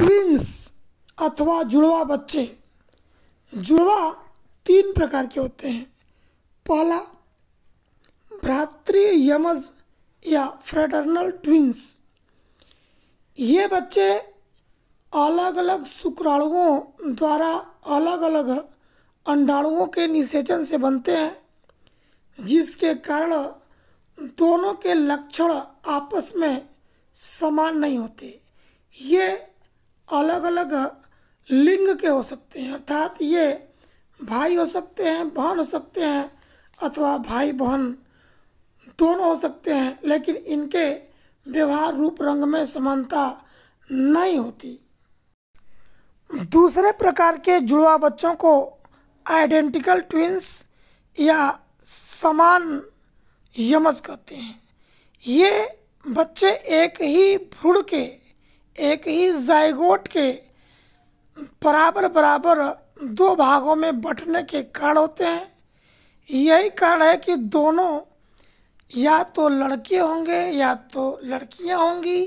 twins अथवा जुड़वा बच्चे जुड़वा तीन प्रकार के होते हैं पहला भ्रातृ यमज या फ्रेटर्नल ट्विंस ये बच्चे अलग अलग शुक्राणुओं द्वारा अलग अलग अंडाणुओं के निषेचन से बनते हैं जिसके कारण दोनों के लक्षण आपस में समान नहीं होते ये अलग अलग लिंग के हो सकते हैं अर्थात ये भाई हो सकते हैं बहन हो सकते हैं अथवा भाई बहन दोनों हो सकते हैं लेकिन इनके व्यवहार रूप रंग में समानता नहीं होती दूसरे प्रकार के जुड़वा बच्चों को आइडेंटिकल ट्विंस या समान यमस कहते हैं ये बच्चे एक ही भ्रूण के एक ही जायगोट के बराबर बराबर दो भागों में बटने के कारण होते हैं यही कारण है कि दोनों या तो लड़के होंगे या तो लड़कियां होंगी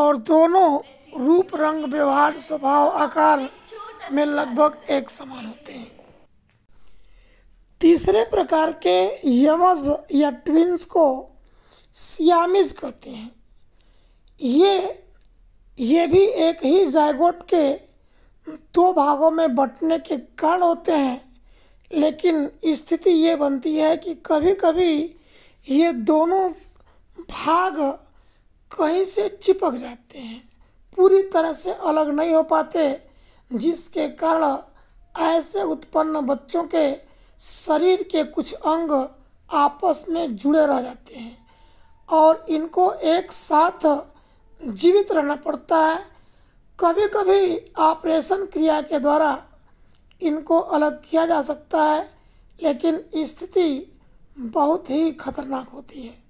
और दोनों रूप रंग व्यवहार स्वभाव आकार में लगभग एक समान होते हैं तीसरे प्रकार के यमज या ट्विंस को सियामिज कहते हैं ये ये भी एक ही जायगोट के दो भागों में बंटने के कारण होते हैं लेकिन स्थिति ये बनती है कि कभी कभी ये दोनों भाग कहीं से चिपक जाते हैं पूरी तरह से अलग नहीं हो पाते जिसके कारण ऐसे उत्पन्न बच्चों के शरीर के कुछ अंग आपस में जुड़े रह जाते हैं और इनको एक साथ जीवित रहना पड़ता है कभी कभी ऑपरेशन क्रिया के द्वारा इनको अलग किया जा सकता है लेकिन स्थिति बहुत ही खतरनाक होती है